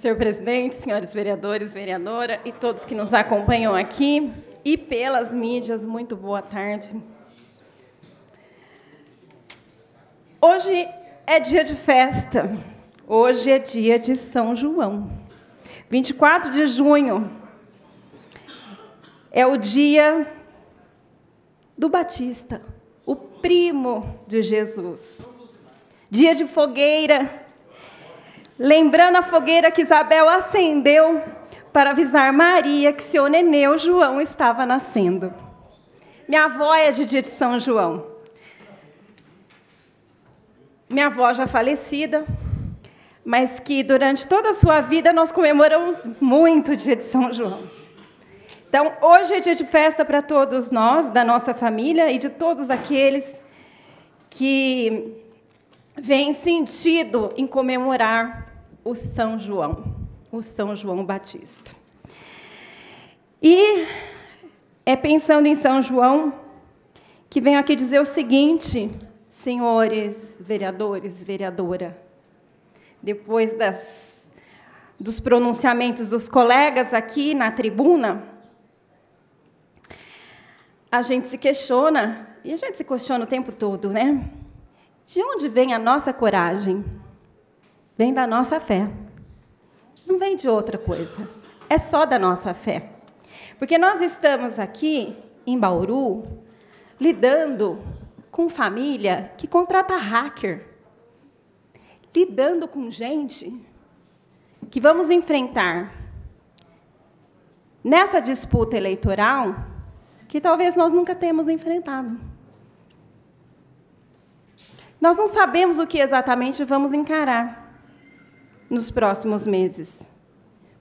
Senhor presidente, senhores vereadores, vereadora e todos que nos acompanham aqui e pelas mídias, muito boa tarde. Hoje é dia de festa. Hoje é dia de São João. 24 de junho é o dia do Batista, o primo de Jesus. Dia de fogueira, Lembrando a fogueira que Isabel acendeu para avisar Maria que seu neneu João estava nascendo. Minha avó é de dia de São João. Minha avó já falecida, mas que durante toda a sua vida nós comemoramos muito o dia de São João. Então, hoje é dia de festa para todos nós, da nossa família e de todos aqueles que vêm sentido em comemorar o São João, o São João Batista. E é pensando em São João que venho aqui dizer o seguinte, senhores vereadores, vereadora, depois das, dos pronunciamentos dos colegas aqui na tribuna, a gente se questiona, e a gente se questiona o tempo todo, né? De onde vem a nossa coragem? Vem da nossa fé. Não vem de outra coisa. É só da nossa fé. Porque nós estamos aqui em Bauru lidando com família que contrata hacker. Lidando com gente que vamos enfrentar nessa disputa eleitoral que talvez nós nunca tenhamos enfrentado. Nós não sabemos o que exatamente vamos encarar nos próximos meses.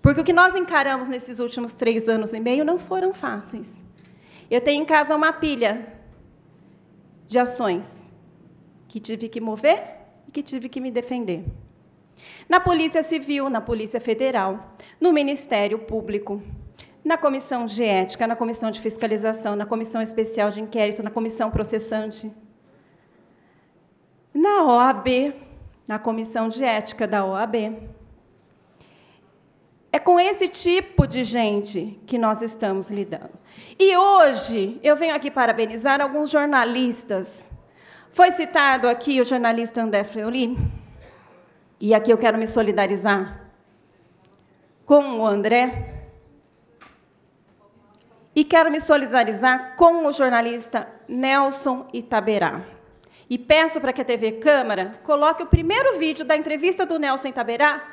Porque o que nós encaramos nesses últimos três anos e meio não foram fáceis. Eu tenho em casa uma pilha de ações que tive que mover e que tive que me defender. Na Polícia Civil, na Polícia Federal, no Ministério Público, na Comissão de Ética, na Comissão de Fiscalização, na Comissão Especial de Inquérito, na Comissão Processante, na OAB, na Comissão de Ética da OAB. É com esse tipo de gente que nós estamos lidando. E hoje eu venho aqui parabenizar alguns jornalistas. Foi citado aqui o jornalista André Freoli, e aqui eu quero me solidarizar com o André. E quero me solidarizar com o jornalista Nelson Itaberá. E peço para que a TV Câmara coloque o primeiro vídeo da entrevista do Nelson Taberá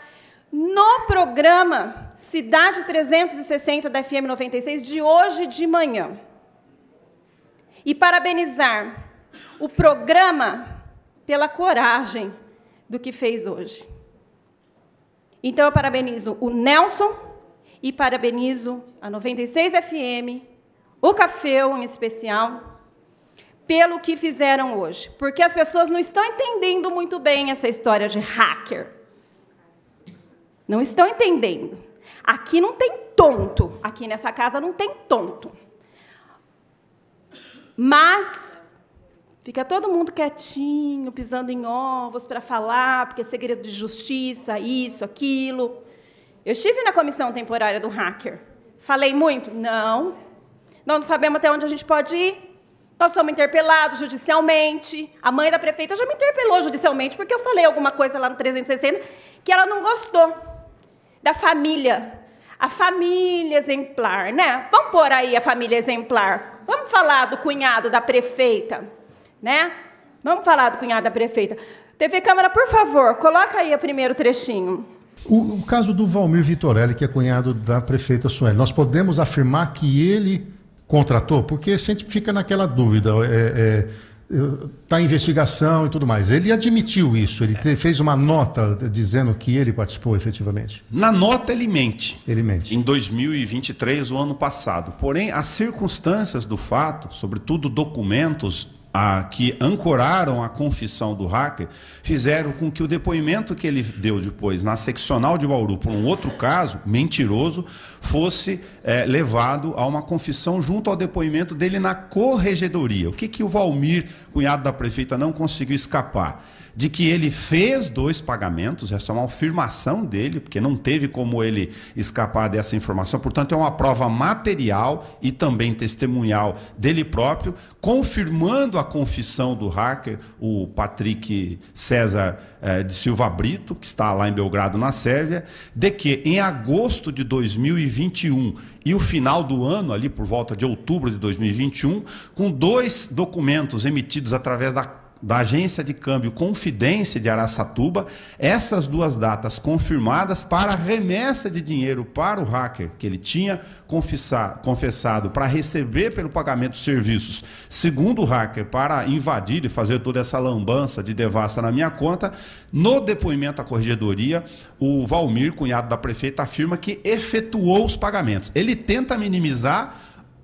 no programa Cidade 360 da FM 96 de hoje de manhã. E parabenizar o programa pela coragem do que fez hoje. Então eu parabenizo o Nelson e parabenizo a 96 FM, o Caféu em especial pelo que fizeram hoje, porque as pessoas não estão entendendo muito bem essa história de hacker. Não estão entendendo. Aqui não tem tonto, aqui nessa casa não tem tonto. Mas fica todo mundo quietinho, pisando em ovos para falar, porque é segredo de justiça, isso, aquilo. Eu estive na comissão temporária do hacker. Falei muito? Não. Não sabemos até onde a gente pode ir? Nós somos interpelados judicialmente. A mãe da prefeita já me interpelou judicialmente porque eu falei alguma coisa lá no 360 que ela não gostou da família. A família exemplar, né? Vamos pôr aí a família exemplar. Vamos falar do cunhado da prefeita, né? Vamos falar do cunhado da prefeita. TV Câmara, por favor, coloca aí o primeiro trechinho. O, o caso do Valmir Vitorelli, que é cunhado da prefeita Sueli, nós podemos afirmar que ele contratou? Porque sempre fica naquela dúvida. É, é está em investigação e tudo mais. Ele admitiu isso, ele te, fez uma nota dizendo que ele participou efetivamente. Na nota ele mente. Ele mente. Em 2023, o ano passado. Porém, as circunstâncias do fato, sobretudo documentos a, que ancoraram a confissão do hacker fizeram com que o depoimento que ele deu depois na seccional de Bauru por um outro caso mentiroso fosse é, levado a uma confissão junto ao depoimento dele na corregedoria. O que, que o Valmir, cunhado da prefeita, não conseguiu escapar? de que ele fez dois pagamentos, essa é uma afirmação dele, porque não teve como ele escapar dessa informação, portanto, é uma prova material e também testemunhal dele próprio, confirmando a confissão do hacker, o Patrick César eh, de Silva Brito, que está lá em Belgrado, na Sérvia, de que em agosto de 2021 e o final do ano, ali por volta de outubro de 2021, com dois documentos emitidos através da da agência de câmbio Confidência de Araçatuba, essas duas datas confirmadas para remessa de dinheiro para o hacker que ele tinha confessado para receber pelo pagamento de serviços, segundo o hacker, para invadir e fazer toda essa lambança de devassa na minha conta. No depoimento à corregedoria, o Valmir, cunhado da prefeita, afirma que efetuou os pagamentos. Ele tenta minimizar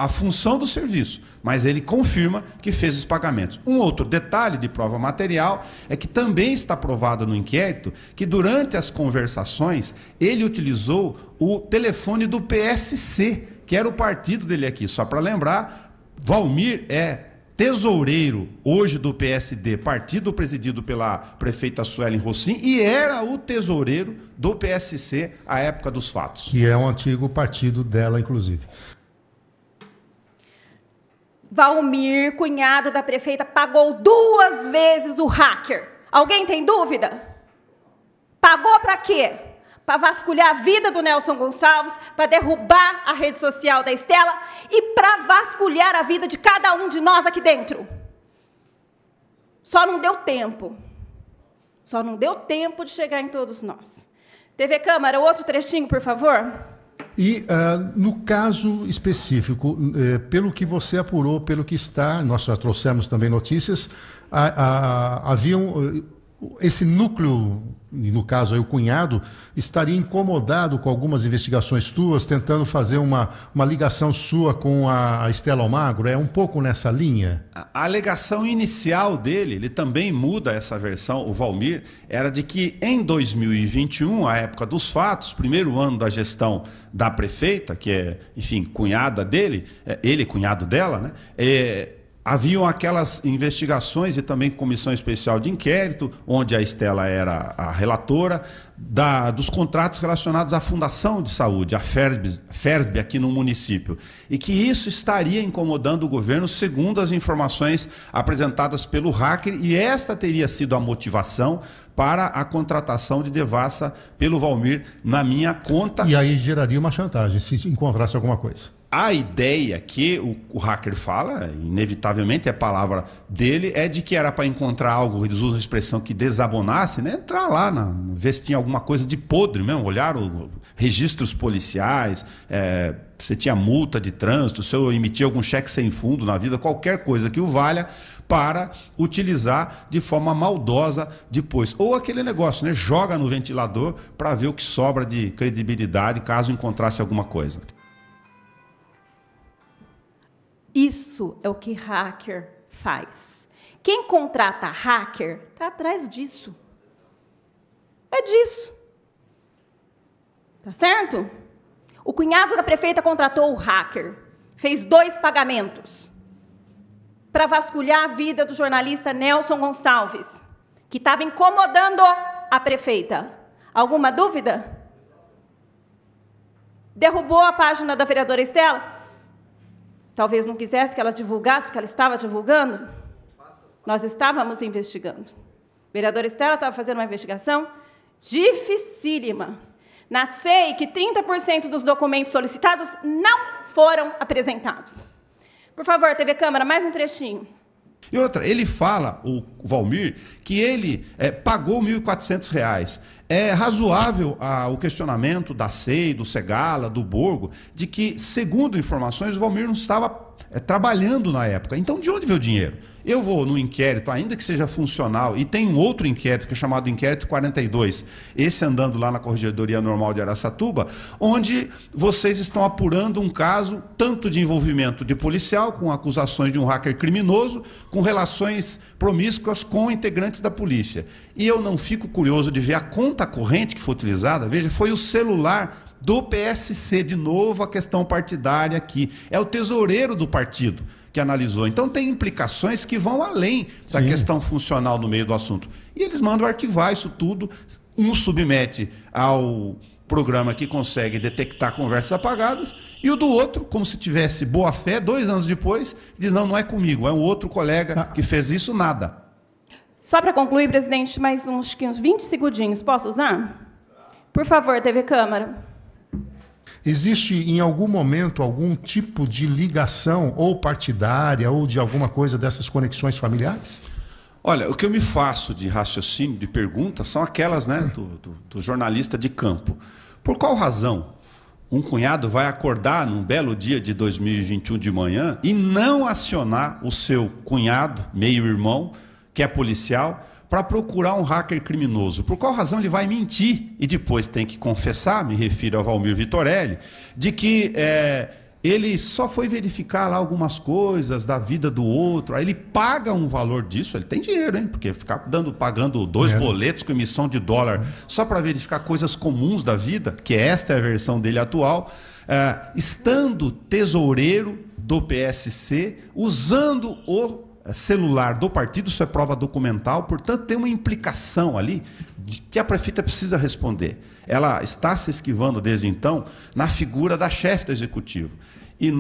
a função do serviço, mas ele confirma que fez os pagamentos. Um outro detalhe de prova material é que também está provado no inquérito que durante as conversações ele utilizou o telefone do PSC, que era o partido dele aqui. Só para lembrar, Valmir é tesoureiro hoje do PSD, partido presidido pela prefeita Suelen Rossim, e era o tesoureiro do PSC à época dos fatos. Que é um antigo partido dela, inclusive. Valmir, cunhado da prefeita, pagou duas vezes do hacker. Alguém tem dúvida? Pagou para quê? Para vasculhar a vida do Nelson Gonçalves, para derrubar a rede social da Estela e para vasculhar a vida de cada um de nós aqui dentro. Só não deu tempo. Só não deu tempo de chegar em todos nós. TV Câmara, outro trechinho, por favor. E uh, no caso específico, eh, pelo que você apurou, pelo que está, nós já trouxemos também notícias, haviam eh, esse núcleo, no caso aí o cunhado, estaria incomodado com algumas investigações tuas, tentando fazer uma, uma ligação sua com a Estela Almagro? É um pouco nessa linha? A alegação inicial dele, ele também muda essa versão, o Valmir, era de que em 2021, a época dos fatos, primeiro ano da gestão da prefeita, que é, enfim, cunhada dele, é, ele cunhado dela, né? É, haviam aquelas investigações e também comissão especial de inquérito, onde a Estela era a relatora, da, dos contratos relacionados à Fundação de Saúde, a FERB, FERB aqui no município. E que isso estaria incomodando o governo, segundo as informações apresentadas pelo hacker, e esta teria sido a motivação para a contratação de devassa pelo Valmir na minha conta. E aí geraria uma chantagem, se encontrasse alguma coisa a ideia que o, o, hacker fala, inevitavelmente é a palavra dele, é de que era para encontrar algo, eles usam a expressão que desabonasse, né? entrar lá, na, ver se tinha alguma coisa de podre mesmo, olhar o, registros policiais, é, se tinha multa de trânsito, se eu emitir algum cheque sem fundo na vida, qualquer coisa que o valha, para utilizar de forma maldosa depois. Ou aquele negócio, né? joga no ventilador para ver o que sobra de credibilidade caso encontrasse alguma coisa. Isso é o que hacker faz. Quem contrata hacker está atrás disso. É disso. Tá certo? O cunhado da prefeita contratou o hacker, fez dois pagamentos para vasculhar a vida do jornalista Nelson Gonçalves, que estava incomodando a prefeita. Alguma dúvida? Derrubou a página da vereadora Estela? talvez não quisesse que ela divulgasse o que ela estava divulgando, nós estávamos investigando. A vereadora Estela estava fazendo uma investigação dificílima. Na SEI, que 30% dos documentos solicitados não foram apresentados. Por favor, TV Câmara, mais um trechinho. E outra, ele fala, o Valmir, que ele é, pagou R$ 1.400. É razoável ah, o questionamento da SEI, do Segala, do Borgo, de que, segundo informações, o Valmir não estava é, trabalhando na época. Então, de onde veio o dinheiro? Eu vou no inquérito, ainda que seja funcional, e tem um outro inquérito que é chamado Inquérito 42, esse é andando lá na Corregedoria Normal de Araçatuba, onde vocês estão apurando um caso tanto de envolvimento de policial, com acusações de um hacker criminoso, com relações promíscuas com integrantes da polícia. E eu não fico curioso de ver a conta corrente que foi utilizada, veja, foi o celular do PSC, de novo a questão partidária aqui. É o tesoureiro do partido que analisou. Então tem implicações que vão além da Sim. questão funcional no meio do assunto. E eles mandam arquivar isso tudo, um submete ao programa que consegue detectar conversas apagadas, e o do outro, como se tivesse boa fé, dois anos depois, diz: não, não é comigo, é um outro colega ah. que fez isso, nada. Só para concluir, presidente, mais uns 20 segundinhos, posso usar? Por favor, TV Câmara. Existe em algum momento algum tipo de ligação ou partidária ou de alguma coisa dessas conexões familiares? Olha, o que eu me faço de raciocínio, de perguntas, são aquelas né, do, do, do jornalista de campo. Por qual razão um cunhado vai acordar num belo dia de 2021 de manhã e não acionar o seu cunhado, meio-irmão, que é policial, para procurar um hacker criminoso? Por qual razão ele vai mentir e depois tem que confessar, me refiro a Valmir Vitorelli, de que é, ele só foi verificar lá algumas coisas da vida do outro, aí ele paga um valor disso, ele tem dinheiro, hein? Porque ficar dando, pagando dois é. boletos com emissão de dólar só para verificar coisas comuns da vida, que esta é a versão dele atual, é, estando tesoureiro do PSC, usando o eh, celular do partido, isso é prova documental, portanto, tem uma implicação ali de que a prefeita precisa responder. Ela está se esquivando desde então na figura da chefe do executivo. E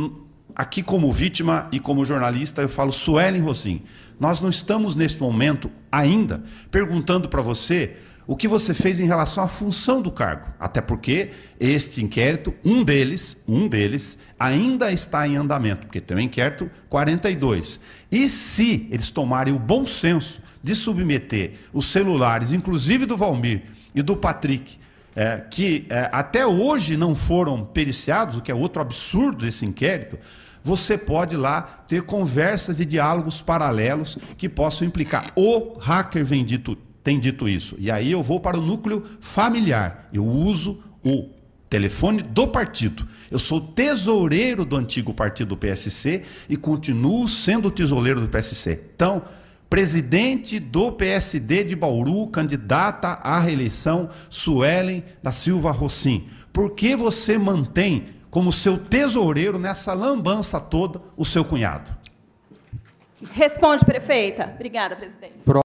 aqui, como vítima e como jornalista, eu falo Suelen Rosim. Nós não estamos neste momento ainda perguntando para você o que você fez em relação à função do cargo. Até porque este inquérito, um deles, um deles, ainda está em andamento, porque tem o um inquérito 42. E se eles tomarem o bom senso de submeter os celulares, inclusive do Valmir e do Patrick, é, que é, até hoje não foram periciados, o que é outro absurdo desse inquérito, você pode lá ter conversas e diálogos paralelos que possam implicar o hacker vendido tem dito isso. E aí eu vou para o núcleo familiar. Eu uso o telefone do partido. Eu sou tesoureiro do antigo partido do PSC e continuo sendo tesoureiro do PSC. Então, presidente do PSD de Bauru, candidata à reeleição, Suelen da Silva Rossim. Por que você mantém como seu tesoureiro nessa lambança toda o seu cunhado? Responde, prefeita. Obrigada, presidente. Pro...